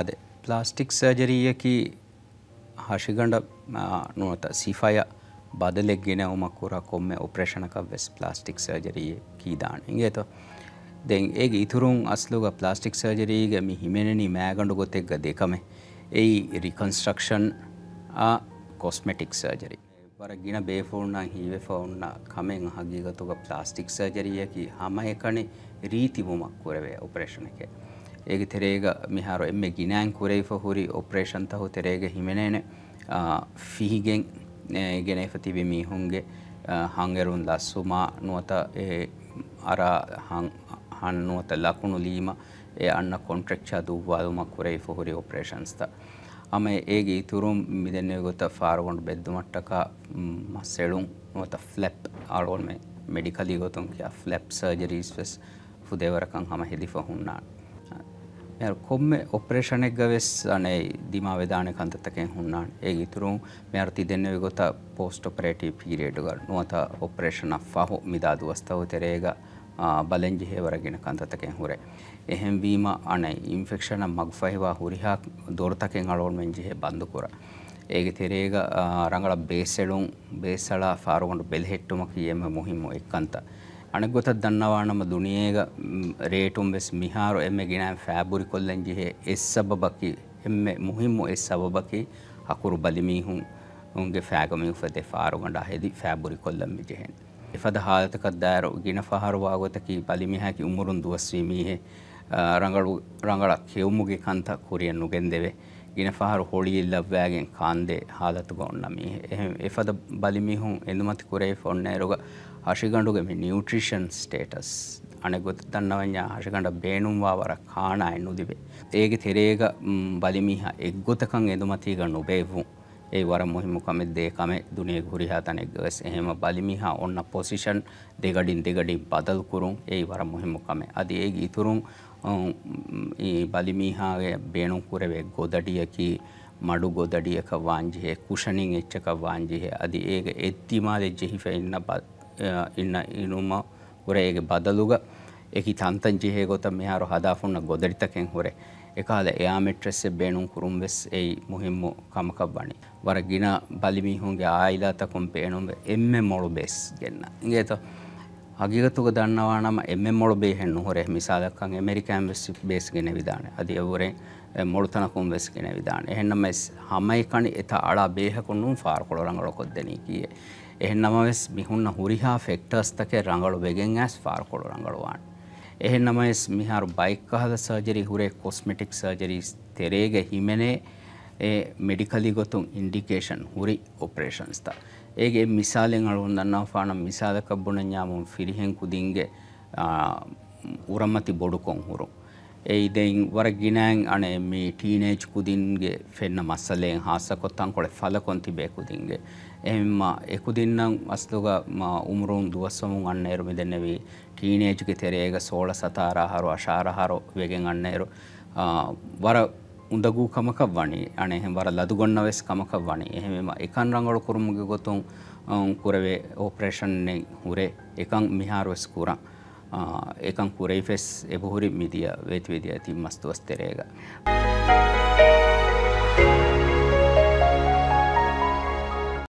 ಅದೇ ಪ್ಲಾಸ್ಟಿಕ್ ಸರ್ಜರಿಯಕಿ ಹಸಿಗಂಡ ನೋತ ಸಿಫಾಯ ಬದಲೆಗ್ಗಿನ ಉಮಕ್ಕೂರ ಕೊಮ್ಮೆ ಒಪರೇಷನಕ ವೆಸ್ ಪ್ಲಾಸ್ಟಿಕ್ ಸರ್ಜರಿ ಕೀದಾಣ ಹಿಂಗೇತ ದೆನ್ ಏಗೆ ಇಥುರುಂ ಅಸ್ಲುಗ ಪ್ಲಾಸ್ಟಿಕ್ ಸರ್ಜರಿಗೆ ಮಿ ಹಿಮೆನೆನಿ ಮ್ಯಾಗಂಡು ಗೊತ್ತೆಗ್ಗ ದೇಕಮೆ ಏಯ್ ರಿಕನ್ಸ್ಟ್ರಕ್ಷನ್ ಆ ಕಾಸ್ಮೆಟಿಕ್ ಸರ್ಜರಿ ಬರಗಿನ ಬೇಫೋಣ್ಣ ಹೀವೆ ಫೋಣ್ಣ ಕಮೆಂಗ್ ಹಗೀಗತುಗ ಪ್ಲಾಸ್ಟಿಕ್ ಸರ್ಜರಿಯಕಿ ಹಮ ಎಕಣೆ ರೀತಿ ಉಮಕ್ಕೂರವೆ ಆಪರೇಷನಕ್ಕೆ ಏಗೆ ತೆರೆಗ ಮಿಹಾರು ಎಮ್ಮೆ ಗಿನ್ಯಾಂಗ್ ಕುರೈಫ ಹುರಿ ಆಪರೇಷನ್ತ ಹು ತೆರೆಗೆ ಹಿಮೆನೇನೆ ಫೀಗೆಂಗ್ ගෙනයිපතිවේ මීහුන්ගේ හංගරුන්ලා සුමා නුවත අරහන් නුවත ලකුණු ලීම ඒ අන්න කොන්ට්‍රක්ෂා දූවාලුමක් කුරයි ෆොහුරි ඔපරේෂන්ස්ත අම ඒගේ ඉතුරුම් මිදන්නේ ගොත ෆාරගොන්ඩ් බෙද්දුමට්ටකා මස්සෙලුම් නොත ෆ්ලැප් අරෝන් මෙඩිකලී ගොතුන් කිය ෆ්ලැප් සර්ජරීස්වෙස් ෆුදේවරකං හම හෙදි ෆොහුන්නාට කොම්ම ඔපරේෂණක් ගවෙස් අනේ දිමාවධාන කන්තතකෙන් හුන්නාන් ඒ ඉතුරුම් මෙයාර්ති දෙන්න ගොත පෝස්ට ඔපරේටී පිරේඩුග නුවත ඔපරේෂණ ෆහු මිදා දුවස්ථාව තෙරේග බලෙන්ජිහේ වරගෙන කන්තතකෙන් හුරේ. එහෙම්වීම අනේ ඉන්ෆෙක්ෂණ මක් ෆහිවා හුරිහා දොරතකෙන් අලෝන් මෙන්ජිහේ බඳුකුර. ඒක තෙරේග රඟල බේසෙලුම් බේසලා ෆාරුගොඩු බෙල්හෙට්ටුම කියම මුහිම එක්කන්තා. අනගොතත් දන්නවානම දුනියේග රේටුම් වෙස් මිහාරු එම ගෙනෑම් ෑබුරි කොල්ලෙන් ජිහේ එස්සබබකි එම මුහිම්ම එස්සබබකි අකුරු බලිමීහුන් උන්ගේ ෑගමින් ෙ ාරුගඩ හෙදි ෑබුරි කොල්ලම් ජිහෙන්. එපද හාතකත් දෑර ගෙන පහරවාගතකි බලිමිහැකි උමරුන් දුවස්වීමීහේ රඟඩක් කෙවුමුගේ කන්තක් කුරියන් නුගෙන් දෙවේ. ಗಿನಫಾರು ಹೊಳಿಯಿಲ್ಲವ್ವಾಗೆನ್ ಕಾಂದೆ ಹಾಲತುಗೊಂಡ ಮೀ ಎಫದ ಬಲಿಮಿಹುಂ ಎಂದುಮತಿ ಕುರೈ ಫೊನ್ನೇರುಗ ಹಸಿಗಂಡುಗೆ ಮಿ ನ್ಯೂಟ್ರಿಷನ್ ಸ್ಟೇಟಸ್ ಅಣೆಗೊತ್ತು ತನ್ನವನ್ಯ ಹಸಿಗಂಡ ಬೇಣುಂವಾ ವರ ಕಾಣ ಎನ್ನುದಿವೆ ಏಗೆ ತೆರೇಗ ಬಲಿಮಿಹ ಎಗ್ಗೊತಕಂ ಎಂದುಮತಿಗ ನುಬೇವು ඒ වර මුහිම කමෙත් දේකමේ දුනේ ගුරිහා තනෙක් ගස් එහෙම බලිමිහා ඔන්න පොසිෂන් දෙගඩින් දෙගඩින් බදල් කුරුන් ඒ වර මුහිම කමේ අදී ඒ ගීතුරුන් ಬಲಿಮೀಹಾಗೆ ಬೇಣುಕುರವೆ ಗೊದಡಿಯಕಿ ಮಡು ಗೊದಡಿಯಕ ವಾಂಜಿಹೆ ಕುಶನಿಂಗ್ ಎಚ್ಚಕ ವಾಂಜಿಹೆ ಅದು ಏಗೆ ಎತ್ತಿಮಾದೆ ಜೆಹಿಫೆ ಇನ್ನ ಬ ಇನ್ನ ಇನುಮ ಹುರ ಏಗೆ ಬದಲುಗ ಏಕಿ ತಂತಂಜಿಹೆ ಗೊತ್ತ ಮೆಹಾರು ಹದಾಫುಣ್ಣ ಗೊದಡಿತಕೆಂ ಹುರೆ එකහල එයා මෙට්‍රෙස්සේ බේනුම් කුරුම් වෙස් එයි මුහිම්මු කමකක් වනි. වර ගින බලිමිහුන්ගේ ආයිලාතකුම් පේනුම් එම්ම මොළු බෙස් ගන්න. ගේත ಹಗಿಗತುಗ ದಣ್ಣವಾಣಮ ಎಮ್ಮೆ ಮೊಳು ಬೇಹೆಣ್ಣು ಹೊರೆ ಮಿಸಾಲಕ್ಕಂಗೆ ಅಮೆರಿಕಾನ್ ವೆಸ್ ಬೇಸ್ಗೆನೆ ವಿಧಾನೆ ಅದಿ ಅವರೆ ಮೊಳುತನಕೊಂ ವೆಸ್ಗೆನೆ ವಿಧಾನೆ ಎಹೆಣ್ಣಮ ಎಸ್ ಹಮೈಕಣಿ ಎತ ಅಳ ಬೇಹಕೊಂಡು ಫಾರ್ ಕೊಳು ರಂಗಳು ಕೊದ್ದೆನಿ ಕೀಯೆ ಎಹೆಣ್ಣಮ ವೆಸ್ ಮಿಹುನ್ನ ಹುರಿಹಾ ಫೆಕ್ಟರ್ಸ್ ತಕೆ ರಂಗಳು ಬೆಗೆಂ ಆಸ್ ಫಾರ್ ಕೊಳು ರಂಗಳು ವಾಣ್ ಎಹೆಣ್ಣಮ ಎಸ್ ಮಿಹಾರು ಬೈಕ್ ಕಹದ ಸರ್ಜರಿ ಹುರೆ ಕಾಸ್ಮೆಟಿಕ್ ಸರ್ಜರಿ ತೆರೆಗೆ ಹಿಮೆನೆ ಎ ಮೆಡಿಕಲಿ ಗೊತ್ತು ಇಂಡಿಕೇಶನ್ ಹುರಿ ಆಪರೇಷನ್ಸ್ ತ ඒගේ මිසාලෙන් අලුන් දන්නවාಫානම් මිසාලකබ්බුණඥාමුන් ෆිරිහෙන් කුදින්ගේ උරම්මති බොඩු කොංහුරු. ඒයිදෙන් වරගිනෑන් අනේ මේ ටීනේජ් කුදින්ගේ ෆෙන්න මස්සලයෙන් හාසකොත්තන් කොඩ ඵලකොන්ති බේකුදින්ගේ. එහෙම එකුදින්නම් අස්තුග උමරුන් දුවස්සමුන් අන්න එරුමි දෙන්නවී ටීනේජ්ගේ තෙරේග සෝල සතාරහරු අශාරහරු වගෙන් අන්න එරු. වර උඳගූ කමකක් වනි අනෙහෙම වර ලදුගොන්න වෙස් කමකක් වනි එහෙම එකන් රංගොඩ කුරුමුග ගොතුන් කුරවේ ඕපරේෂන්නෙන් හුරේ එකං මිහාරුවස් කුරා එකං කුරයි ෆෙස් එබහුරි මිදිය වේතිවේදිය ඇති මස්තුවස්තෙරේග. Thank you.